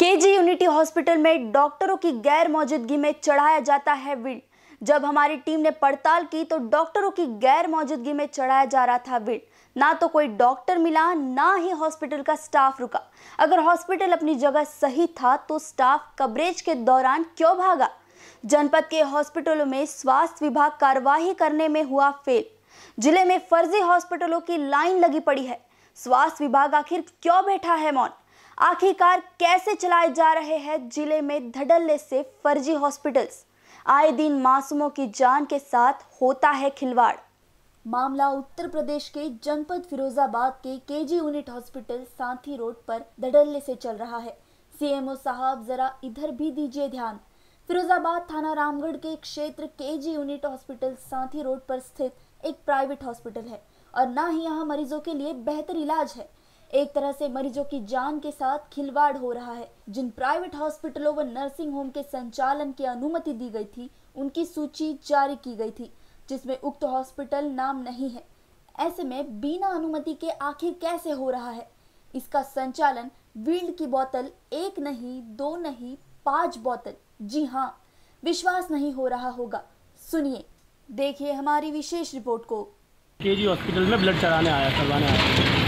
KG unity hospital में डॉक्टरों की गैर मौजूदगी में चढ़ाया जाता है विल जब हमारी टीम ने पड़ताल की तो डॉक्टरों की गैर मौजूदगी में चढ़ाया जा रहा था विल ना तो कोई डॉक्टर मिला ना ही हॉस्पिटल का स्टाफ रुका अगर हॉस्पिटल अपनी जगह सही था तो स्टाफ कवरेज के दौरान क्यों भागा जनपद के हॉस्पिटलों में स्वास्थ्य विभाग कार्यवाही करने में हुआ फेल जिले में फर्जी हॉस्पिटलों की लाइन लगी पड़ी है स्वास्थ्य विभाग आखिर क्यों बैठा है मौन आखिरकार कैसे चलाए जा रहे हैं जिले में धड़ल्ले से फर्जी हॉस्पिटल्स आए दिन मासूमों की जान के साथ होता है खिलवाड़ मामला उत्तर प्रदेश के जनपद फिरोजाबाद के KG unit hospital Santhi road पर धड़ल्ले से चल रहा है सीएमओ साहब जरा इधर भी दीजिए ध्यान फिरोजाबाद थाना रामगढ़ के क्षेत्र KG unit hospital Santhi road पर स्थित एक प्राइवेट हॉस्पिटल है और ना ही यहाँ मरीजों के लिए बेहतर इलाज है एक तरह से मरीजों की जान के साथ खिलवाड़ हो रहा है जिन प्राइवेट हॉस्पिटलों व नर्सिंग होम के संचालन की अनुमति दी गई थी उनकी सूची जारी की गई थी जिसमें उक्त हॉस्पिटल नाम नहीं है ऐसे में बिना अनुमति के आखिर कैसे हो रहा है इसका संचालन वील्ड की बोतल एक नहीं दो नहीं पांच बोतल जी हाँ विश्वास नहीं हो रहा होगा सुनिए देखिए हमारी विशेष रिपोर्ट को केजी हॉस्पिटल में ब्लड चढ़ाने आया करवाने आया